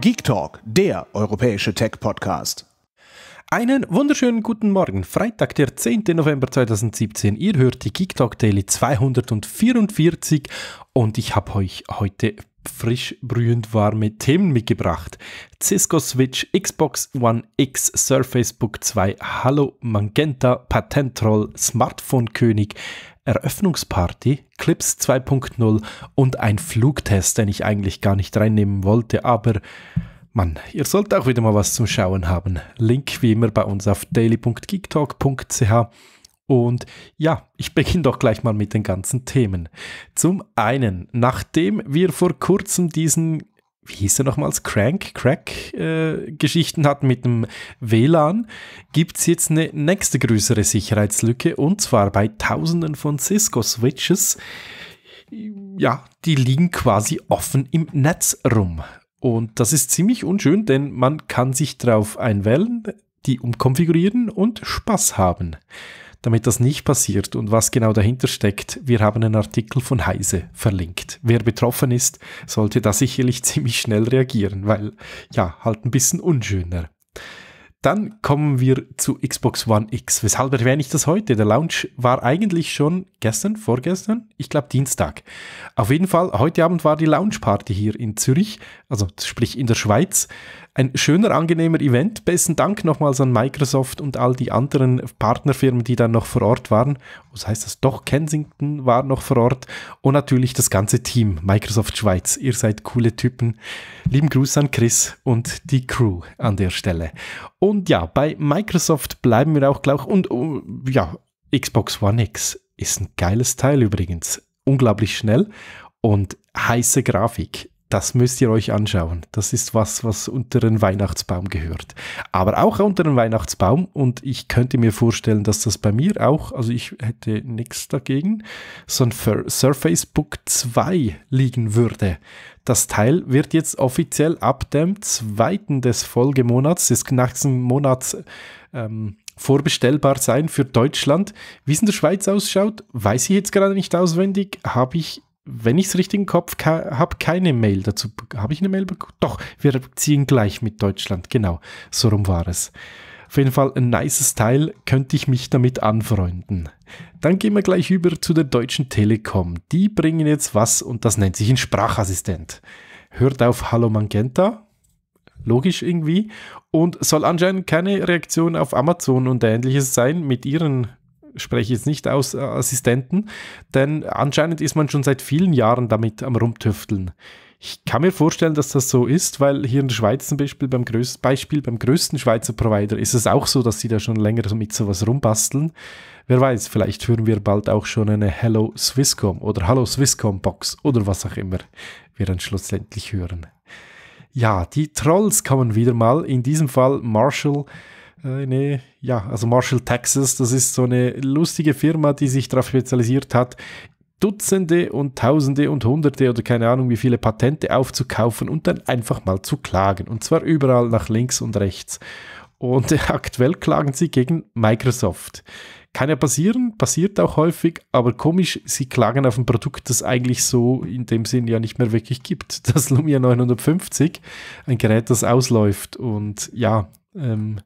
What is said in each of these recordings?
Geek Talk, der europäische Tech-Podcast. Einen wunderschönen guten Morgen, Freitag, der 10. November 2017. Ihr hört die Geek Talk Daily 244 und ich habe euch heute frisch brühend warme Themen mitgebracht. Cisco Switch, Xbox One X, Surface Book 2, Hallo Magenta, Patentroll, Smartphone König, Eröffnungsparty, Clips 2.0 und ein Flugtest, den ich eigentlich gar nicht reinnehmen wollte, aber Mann, ihr sollt auch wieder mal was zum Schauen haben. Link wie immer bei uns auf daily.geektalk.ch und ja, ich beginne doch gleich mal mit den ganzen Themen. Zum einen, nachdem wir vor kurzem diesen, wie hieß er nochmals, Crank, Crack-Geschichten äh, hatten mit dem WLAN, gibt es jetzt eine nächste größere Sicherheitslücke und zwar bei Tausenden von Cisco-Switches. Ja, die liegen quasi offen im Netz rum. Und das ist ziemlich unschön, denn man kann sich darauf einwählen, die umkonfigurieren und Spaß haben damit das nicht passiert und was genau dahinter steckt, wir haben einen Artikel von Heise verlinkt. Wer betroffen ist, sollte da sicherlich ziemlich schnell reagieren, weil ja, halt ein bisschen unschöner. Dann kommen wir zu Xbox One X. Weshalb erwähne ich das heute? Der Launch war eigentlich schon gestern, vorgestern, ich glaube Dienstag. Auf jeden Fall, heute Abend war die Launch-Party hier in Zürich, also sprich in der Schweiz ein schöner, angenehmer Event. Besten Dank nochmals an Microsoft und all die anderen Partnerfirmen, die dann noch vor Ort waren. Was heißt das? Doch, Kensington war noch vor Ort. Und natürlich das ganze Team, Microsoft Schweiz. Ihr seid coole Typen. Lieben Gruß an Chris und die Crew an der Stelle. Und ja, bei Microsoft bleiben wir auch gleich. Und oh, ja, Xbox One X ist ein geiles Teil übrigens. Unglaublich schnell und heiße Grafik das müsst ihr euch anschauen. Das ist was, was unter den Weihnachtsbaum gehört. Aber auch unter den Weihnachtsbaum. Und ich könnte mir vorstellen, dass das bei mir auch, also ich hätte nichts dagegen, so ein Surface Book 2 liegen würde. Das Teil wird jetzt offiziell ab dem zweiten des Folgemonats, des nächsten Monats, ähm, vorbestellbar sein für Deutschland. Wie es in der Schweiz ausschaut, weiß ich jetzt gerade nicht auswendig, habe ich wenn ich es richtig im Kopf habe, keine Mail dazu. Habe ich eine Mail bekommen? Doch, wir ziehen gleich mit Deutschland. Genau, so rum war es. Auf jeden Fall ein nices Teil, könnte ich mich damit anfreunden. Dann gehen wir gleich über zu der Deutschen Telekom. Die bringen jetzt was und das nennt sich ein Sprachassistent. Hört auf Hallo Mangenta. logisch irgendwie, und soll anscheinend keine Reaktion auf Amazon und ähnliches sein mit ihren spreche jetzt nicht aus äh, Assistenten, denn anscheinend ist man schon seit vielen Jahren damit am Rumtüfteln. Ich kann mir vorstellen, dass das so ist, weil hier in der Schweiz zum Beispiel beim, größten, Beispiel, beim größten Schweizer Provider ist es auch so, dass sie da schon länger mit sowas rumbasteln. Wer weiß, vielleicht hören wir bald auch schon eine Hello Swisscom oder Hallo Swisscom Box oder was auch immer wir dann schlussendlich hören. Ja, die Trolls kommen wieder mal, in diesem Fall Marshall eine, äh, ja, also Marshall Texas, das ist so eine lustige Firma, die sich darauf spezialisiert hat, Dutzende und Tausende und Hunderte oder keine Ahnung wie viele Patente aufzukaufen und dann einfach mal zu klagen. Und zwar überall nach links und rechts. Und aktuell klagen sie gegen Microsoft. Kann ja passieren, passiert auch häufig, aber komisch, sie klagen auf ein Produkt, das eigentlich so in dem Sinn ja nicht mehr wirklich gibt. Das Lumia 950, ein Gerät, das ausläuft. Und ja, ähm,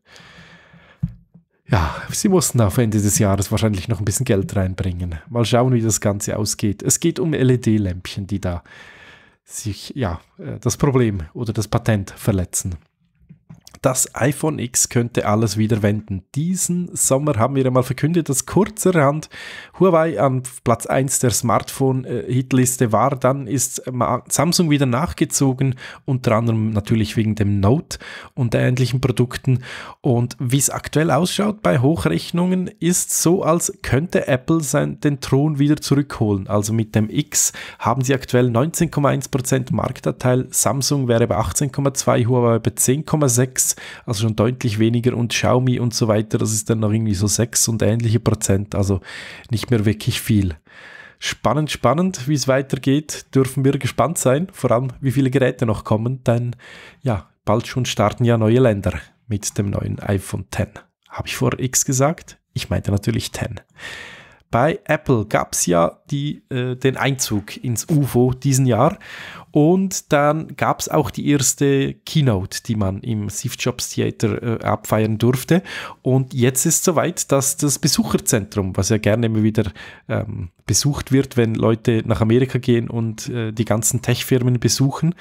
ja, sie mussten auf Ende des Jahres wahrscheinlich noch ein bisschen Geld reinbringen. Mal schauen, wie das Ganze ausgeht. Es geht um LED-Lämpchen, die da sich, ja, äh, das Problem oder das Patent verletzen das iPhone X könnte alles wieder wenden. Diesen Sommer haben wir einmal verkündet, dass kurzerhand Huawei an Platz 1 der Smartphone-Hitliste war. Dann ist Samsung wieder nachgezogen, unter anderem natürlich wegen dem Note und ähnlichen Produkten. Und wie es aktuell ausschaut bei Hochrechnungen, ist so, als könnte Apple sein, den Thron wieder zurückholen. Also mit dem X haben sie aktuell 19,1% Marktanteil, Samsung wäre bei 18,2, Huawei bei 10,6 also schon deutlich weniger und Xiaomi und so weiter, das ist dann noch irgendwie so 6 und ähnliche Prozent, also nicht mehr wirklich viel. Spannend, spannend, wie es weitergeht, dürfen wir gespannt sein, vor allem wie viele Geräte noch kommen, denn ja, bald schon starten ja neue Länder mit dem neuen iPhone X. Habe ich vor X gesagt? Ich meinte natürlich 10. Bei Apple gab es ja die, äh, den Einzug ins UFO diesen Jahr und dann gab es auch die erste Keynote, die man im Steve Jobs Theater äh, abfeiern durfte. Und jetzt ist es soweit, dass das Besucherzentrum, was ja gerne immer wieder ähm, besucht wird, wenn Leute nach Amerika gehen und äh, die ganzen Tech-Firmen besuchen.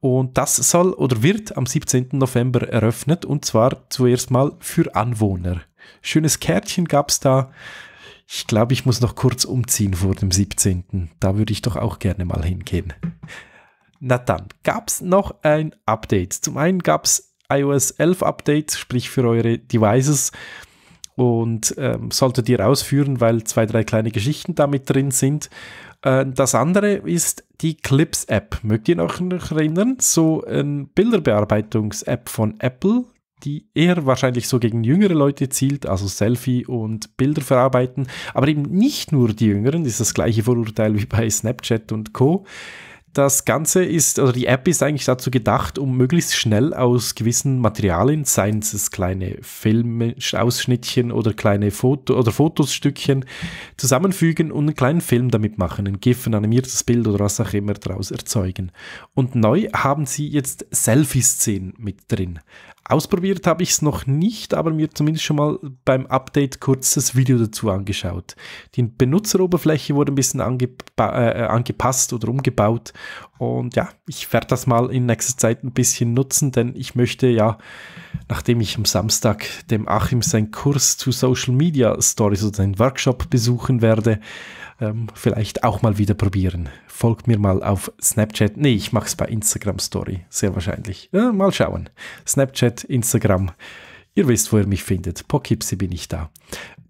Und das soll oder wird am 17. November eröffnet und zwar zuerst mal für Anwohner. Schönes Kärtchen gab es da ich glaube, ich muss noch kurz umziehen vor dem 17. Da würde ich doch auch gerne mal hingehen. Na dann, gab es noch ein Update. Zum einen gab es iOS 11 Update, sprich für eure Devices. Und ähm, solltet ihr ausführen, weil zwei, drei kleine Geschichten damit drin sind. Äh, das andere ist die Clips-App. Mögt ihr noch erinnern? So eine Bilderbearbeitungs-App von Apple, die eher wahrscheinlich so gegen jüngere Leute zielt, also Selfie und Bilder verarbeiten, aber eben nicht nur die Jüngeren, das ist das gleiche Vorurteil wie bei Snapchat und Co. Das Ganze ist, also die App ist eigentlich dazu gedacht, um möglichst schnell aus gewissen Materialien, seien es kleine Filmausschnittchen oder kleine Foto oder Fotosstückchen, zusammenfügen und einen kleinen Film damit machen, ein GIF, ein animiertes Bild oder was auch immer daraus erzeugen. Und neu haben sie jetzt Selfie-Szenen mit drin. Ausprobiert habe ich es noch nicht, aber mir zumindest schon mal beim Update kurz das Video dazu angeschaut. Die Benutzeroberfläche wurde ein bisschen äh, äh, angepasst oder umgebaut und ja, ich werde das mal in nächster Zeit ein bisschen nutzen, denn ich möchte ja, nachdem ich am Samstag dem Achim seinen Kurs zu Social Media Stories oder seinen Workshop besuchen werde, ähm, vielleicht auch mal wieder probieren. Folgt mir mal auf Snapchat. Nee, ich mache es bei Instagram Story, sehr wahrscheinlich. Ja, mal schauen. Snapchat, Instagram. Ihr wisst, wo ihr mich findet. Pokipsi bin ich da.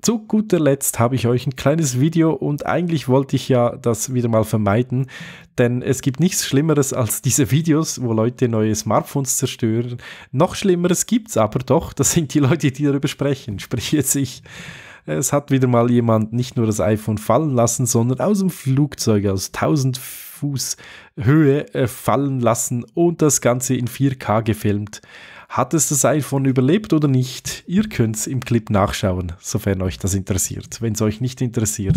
Zu guter Letzt habe ich euch ein kleines Video und eigentlich wollte ich ja das wieder mal vermeiden, denn es gibt nichts Schlimmeres als diese Videos, wo Leute neue Smartphones zerstören. Noch Schlimmeres gibt es aber doch, das sind die Leute, die darüber sprechen, sprich jetzt ich. Es hat wieder mal jemand nicht nur das iPhone fallen lassen, sondern aus dem Flugzeug aus 1000 Fuß Höhe äh, fallen lassen und das Ganze in 4K gefilmt. Hat es das iPhone überlebt oder nicht? Ihr könnt es im Clip nachschauen, sofern euch das interessiert. Wenn es euch nicht interessiert,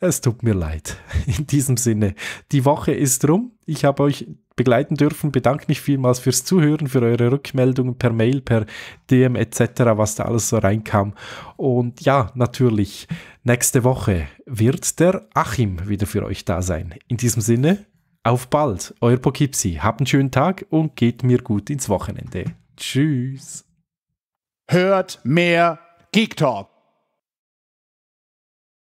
es tut mir leid. In diesem Sinne, die Woche ist rum. Ich habe euch begleiten dürfen. Bedanke mich vielmals fürs Zuhören, für eure Rückmeldungen per Mail, per DM etc., was da alles so reinkam. Und ja, natürlich, nächste Woche wird der Achim wieder für euch da sein. In diesem Sinne, auf bald, euer Pokipsi. Habt einen schönen Tag und geht mir gut ins Wochenende. Tschüss. Hört mehr Geek Talk.